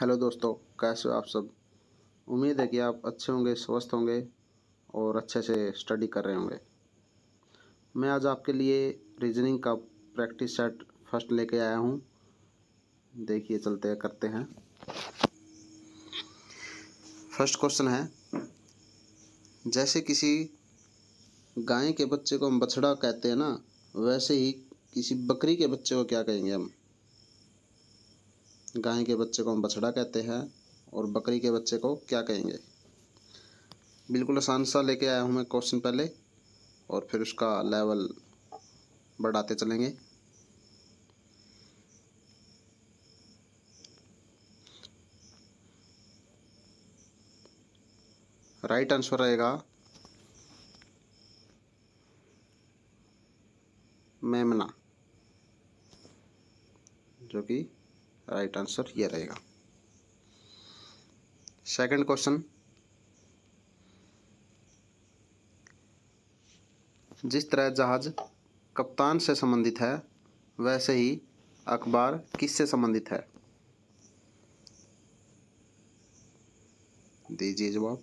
hello दोस्तों कैसे हो आप सब उम्मीद है कि आप अच्छे होंगे स्वस्थ होंगे और अच्छे से स्टडी कर रहे होंगे मैं आज आपके लिए रीजनिंग का प्रैक्टिस सेट फर्स्ट लेके आया हूँ देखिए चलते हैं करते हैं फर्स्ट क्वेश्चन है जैसे किसी गाय के बच्चे को हम बछड़ा कहते हैं ना वैसे ही किसी बकरी के बच्चे को क्या कहेंगे हम गाय के बच्चे को हम बछड़ा कहते हैं और बकरी के बच्चे को क्या कहेंगे बिल्कुल आसान सा लेके आया हूँ मैं क्वेश्चन पहले और फिर उसका लेवल बढ़ाते चलेंगे राइट आंसर रहेगा मेमना जो कि राइट आंसर ये रहेगा सेकंड क्वेश्चन जिस तरह जहाज कप्तान से संबंधित है वैसे ही अखबार किससे संबंधित है दीजिए जवाब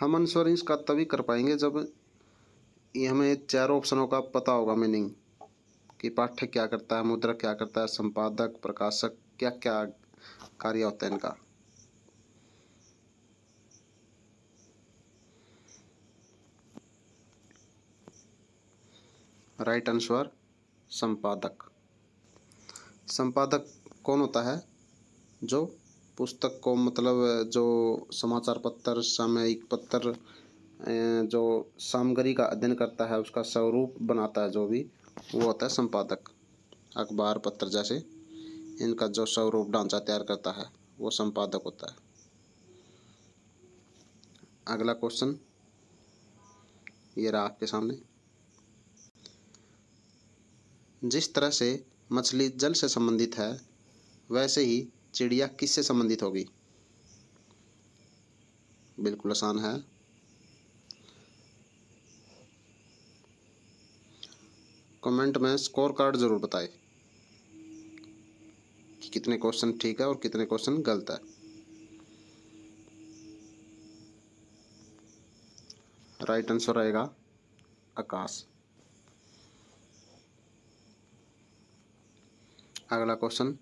हम अनुस्वर इसका तभी कर पाएंगे जब ये हमें चारों ऑप्शनों का पता होगा मीनिंग कि पाठ्य क्या करता है मुद्रक क्या करता है संपादक प्रकाशक क्या क्या कार्य होता है इनका राइट आंसर संपादक संपादक कौन होता है जो पुस्तक को मतलब जो समाचार पत्र सामयिक पत्र जो सामग्री का अध्ययन करता है उसका स्वरूप बनाता है जो भी वो होता है संपादक अखबार पत्र जैसे इनका जो स्वरूप ढांचा तैयार करता है वो संपादक होता है अगला क्वेश्चन ये रहा आपके सामने जिस तरह से मछली जल से संबंधित है वैसे ही चिड़िया किससे संबंधित होगी बिल्कुल आसान है कमेंट में स्कोर कार्ड ज़रूर बताएं कि कितने क्वेश्चन ठीक है और कितने क्वेश्चन गलत है राइट आंसर रहेगा आकाश अगला क्वेश्चन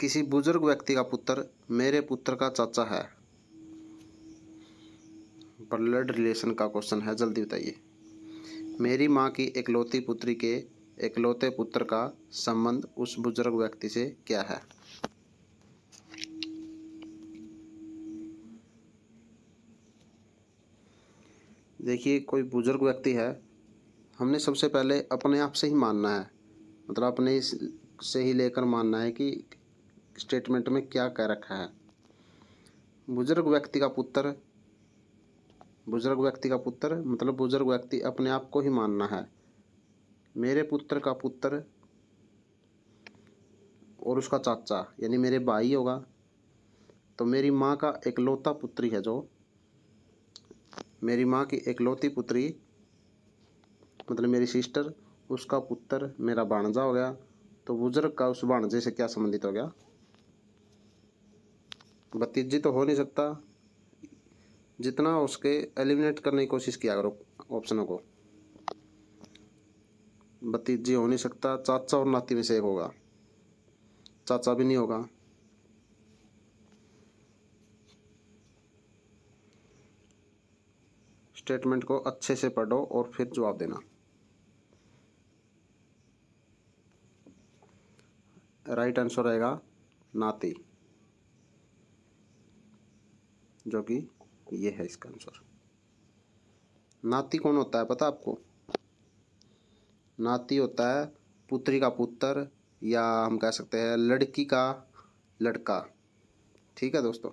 किसी बुजुर्ग व्यक्ति का पुत्र मेरे पुत्र का चाचा है ब्लड रिलेशन का क्वेश्चन है जल्दी बताइए मेरी माँ की एकलौती पुत्री के एकलौते पुत्र का संबंध उस बुजुर्ग व्यक्ति से क्या है देखिए कोई बुजुर्ग व्यक्ति है हमने सबसे पहले अपने आप से ही मानना है मतलब अपने से ही लेकर मानना है कि स्टेटमेंट में क्या कह रखा है बुजुर्ग व्यक्ति का पुत्र बुजुर्ग व्यक्ति का पुत्र मतलब बुजुर्ग व्यक्ति अपने आप को ही मानना है मेरे पुत्र का पुत्र और उसका चाचा यानी मेरे भाई होगा तो मेरी माँ का एकलौता पुत्री है जो मेरी माँ की एकलौती पुत्री मतलब मेरी सिस्टर उसका पुत्र मेरा भाणजा हो गया तो बुजुर्ग का उस भाणजे से क्या संबंधित हो गया भतीजी तो हो नहीं सकता जितना उसके एलिमिनेट करने की कोशिश किया करो ऑप्शनों को भतीजी हो नहीं सकता चाचा और नाती में से एक होगा चाचा भी नहीं होगा स्टेटमेंट को अच्छे से पढ़ो और फिर जवाब देना राइट आंसर रहेगा नाती जो कि ये है इसका आंसर नाती कौन होता है पता आपको नाती होता है पुत्री का पुत्र या हम कह सकते हैं लड़की का लड़का ठीक है दोस्तों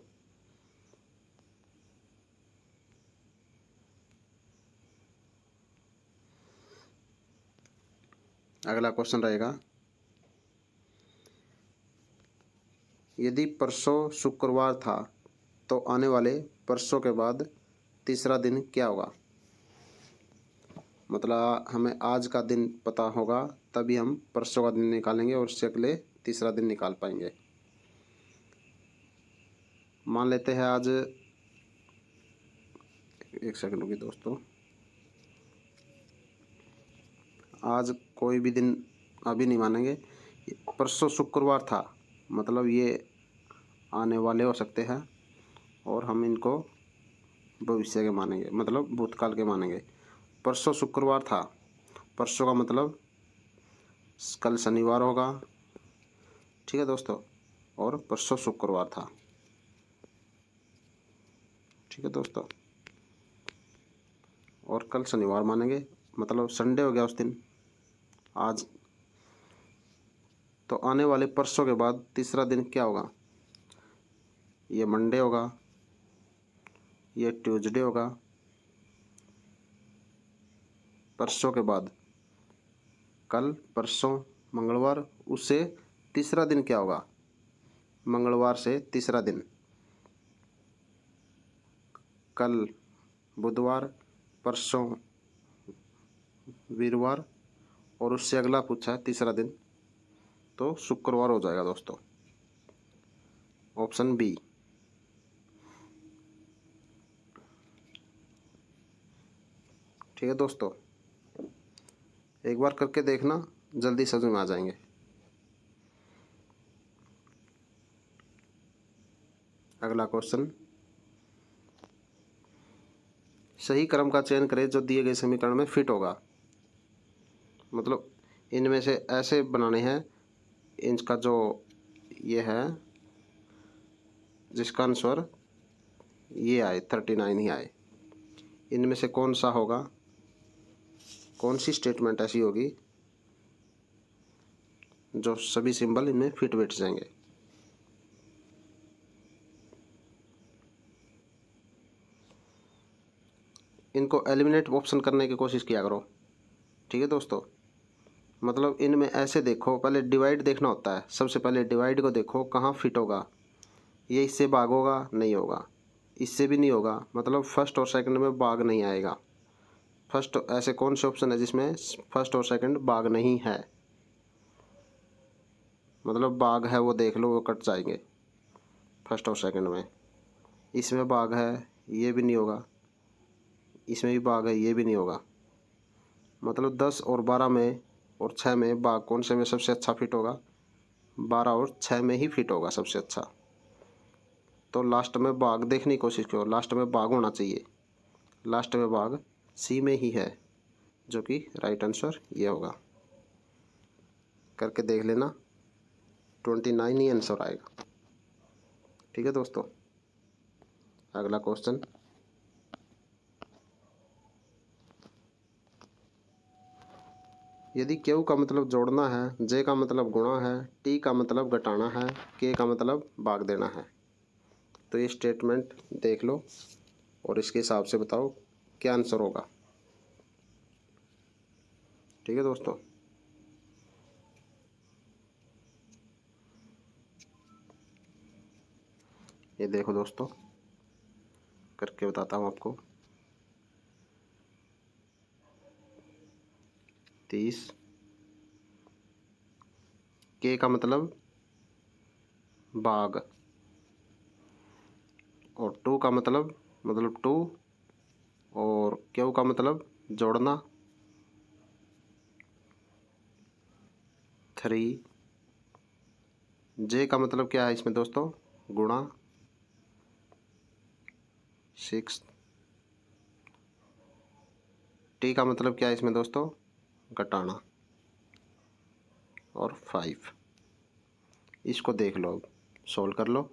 अगला क्वेश्चन रहेगा यदि परसों शुक्रवार था तो आने वाले परसों के बाद तीसरा दिन क्या होगा मतलब हमें आज का दिन पता होगा तभी हम परसों का दिन निकालेंगे और उससे अगले तीसरा दिन निकाल पाएंगे मान लेते हैं आज एक सेकंड होगी दोस्तों आज कोई भी दिन अभी नहीं मानेंगे परसों शुक्रवार था मतलब ये आने वाले हो सकते हैं और हम इनको भविष्य के मानेंगे मतलब भूतकाल के मानेंगे परसों शुक्रवार था परसों का मतलब कल शनिवार होगा ठीक है दोस्तों और परसों शुक्रवार था ठीक है दोस्तों और कल शनिवार मानेंगे मतलब संडे हो गया उस दिन आज तो आने वाले परसों के बाद तीसरा दिन क्या होगा ये मंडे होगा ये ट्यूजडे होगा परसों के बाद कल परसों मंगलवार उससे तीसरा दिन क्या होगा मंगलवार से तीसरा दिन कल बुधवार परसों वीरवार और उससे अगला पूछा है तीसरा दिन तो शुक्रवार हो जाएगा दोस्तों ऑप्शन बी ठीक है दोस्तों एक बार करके देखना जल्दी समझ में आ जाएंगे अगला क्वेश्चन सही क्रम का चयन करें जो दिए गए समीकरण में फिट होगा मतलब इनमें से ऐसे बनाने हैं इनका जो ये है जिसका आंसर ये आए थर्टी नाइन ही आए इनमें से कौन सा होगा कौन सी स्टेटमेंट ऐसी होगी जो सभी सिंबल इनमें फिट बैठ जाएंगे इनको एलिमिनेट ऑप्शन करने की कोशिश किया करो ठीक है दोस्तों मतलब इनमें ऐसे देखो पहले डिवाइड देखना होता है सबसे पहले डिवाइड को देखो कहाँ फिट होगा ये इससे भाग होगा नहीं होगा इससे भी नहीं होगा मतलब फर्स्ट और सेकंड में भाग नहीं आएगा फर्स्ट ऐसे कौन से ऑप्शन है जिसमें फर्स्ट और सेकंड बाघ नहीं है मतलब बाघ है वो देख लो वो कट जाएंगे फर्स्ट और सेकंड में इसमें बाघ है ये भी नहीं होगा इसमें भी बाघ है ये भी नहीं होगा मतलब दस और बारह में और छः में बाघ कौन से में सबसे अच्छा फिट होगा बारह और छः में ही फिट होगा सबसे अच्छा तो लास्ट में बाघ देखने की कोशिश करो लास्ट में बाघ होना चाहिए लास्ट में बाघ सी में ही है जो कि राइट आंसर ये होगा करके देख लेना ट्वेंटी नाइन ही आंसर आएगा ठीक है दोस्तों अगला क्वेश्चन यदि क्यू का मतलब जोड़ना है जे का मतलब गुणा है टी का मतलब घटाना है के का मतलब भाग देना है तो ये स्टेटमेंट देख लो और इसके हिसाब से बताओ क्या आंसर होगा ठीक है दोस्तों ये देखो दोस्तों करके बताता हूँ आपको तीस के का मतलब बाघ और टू का मतलब मतलब टू और क्यों का मतलब जोड़ना थ्री जे का मतलब क्या है इसमें दोस्तों गुणा सिक्स टी का मतलब क्या है इसमें दोस्तों घटाना और फाइव इसको देख लो सोल्व कर लो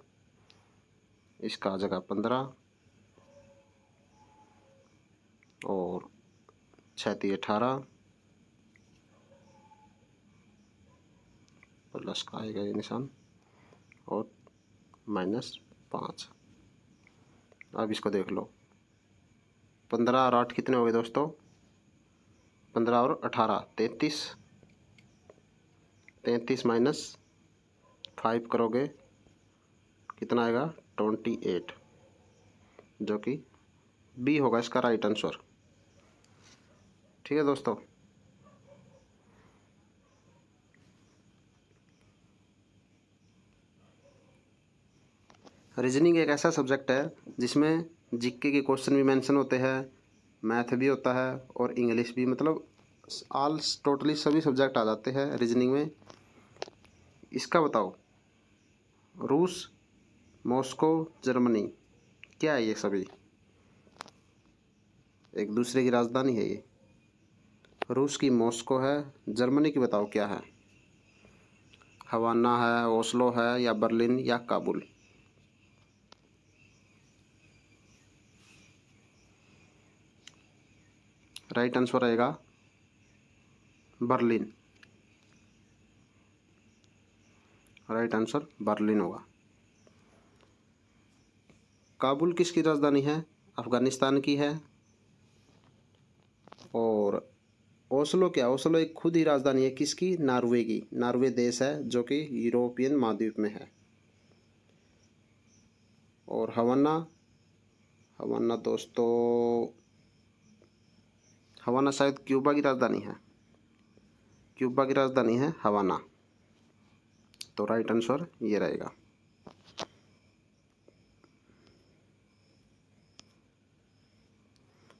इसका आ जाएगा पंद्रह और छैती अठारह प्लस का आएगा ये निशान और माइनस पाँच अब इसको देख लो पंद्रह और आठ कितने हो गए दोस्तों पंद्रह और अठारह तैंतीस तैंतीस माइनस फाइव करोगे कितना आएगा ट्वेंटी एट जो कि बी होगा इसका राइट आंसर ठीक है दोस्तों रीजनिंग एक ऐसा सब्जेक्ट है जिसमें जीके के क्वेश्चन भी मेंशन होते हैं मैथ भी होता है और इंग्लिश भी मतलब ऑल टोटली सभी सब्जेक्ट आ जाते हैं रीजनिंग में इसका बताओ रूस मॉस्को जर्मनी क्या है ये सभी एक दूसरे की राजधानी है ये रूस की मॉस्को है जर्मनी की बताओ क्या है हवाना है ओस्लो है या बर्लिन या काबुल राइट आंसर आएगा बर्लिन राइट आंसर बर्लिन होगा काबुल किसकी राजधानी है अफ़गानिस्तान की है और ओसलो क्या ओसलो एक खुद ही राजधानी है किसकी नार्वे की नार्वे देश है जो कि यूरोपियन महाद्वीप में है और हवाना हवाना दोस्तों हवाना शायद क्यूबा की राजधानी है क्यूबा की राजधानी है हवाना तो राइट आंसर ये रहेगा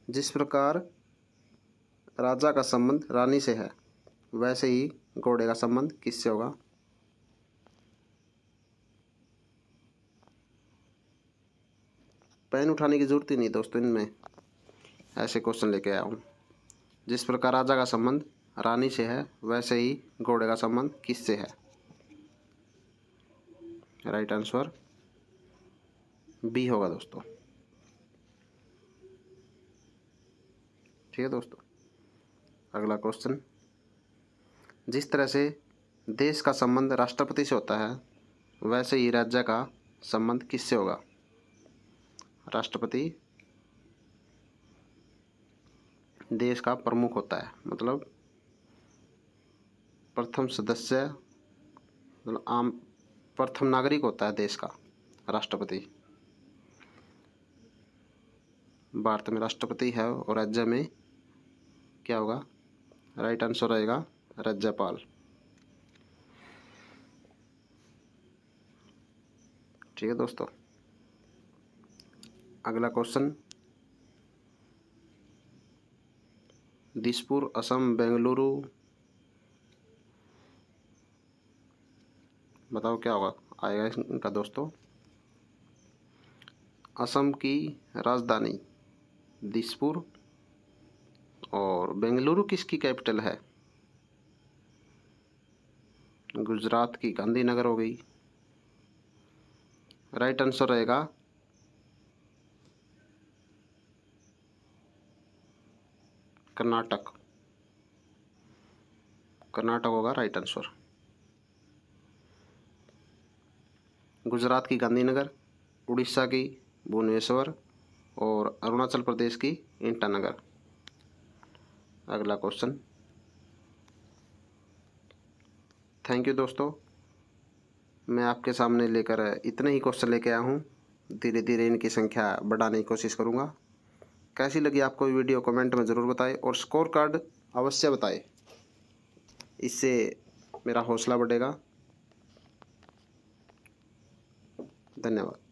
जिस प्रकार राजा का संबंध रानी से है वैसे ही घोड़े का संबंध किससे होगा पेन उठाने की जरूरत ही नहीं दोस्तों इनमें ऐसे क्वेश्चन लेके आया हूँ जिस प्रकार राजा का संबंध रानी से है वैसे ही घोड़े का संबंध किससे है राइट आंसर बी होगा दोस्तों ठीक है दोस्तों अगला क्वेश्चन जिस तरह से देश का संबंध राष्ट्रपति से होता है वैसे ही राज्य का संबंध किससे होगा राष्ट्रपति देश का प्रमुख होता है मतलब प्रथम सदस्य मतलब आम प्रथम नागरिक होता है देश का राष्ट्रपति भारत में राष्ट्रपति है और राज्य में क्या होगा राइट आंसर रहेगा राज्यपाल ठीक है दोस्तों अगला क्वेश्चन दिसपुर असम बेंगलुरु बताओ क्या होगा आएगा इनका दोस्तों असम की राजधानी दिसपुर और बेंगलुरु किसकी कैपिटल है गुजरात की गांधीनगर हो गई राइट आंसर रहेगा कर्नाटक कर्नाटक होगा राइट आंसर गुजरात की गांधीनगर उड़ीसा की भुवनेश्वर और अरुणाचल प्रदेश की इंटानगर अगला क्वेश्चन थैंक यू दोस्तों मैं आपके सामने लेकर इतने ही क्वेश्चन लेके आया हूँ धीरे धीरे इनकी संख्या बढ़ाने की कोशिश करूँगा कैसी लगी आपको वीडियो कमेंट में ज़रूर बताएं और स्कोर कार्ड अवश्य बताएं इससे मेरा हौसला बढ़ेगा धन्यवाद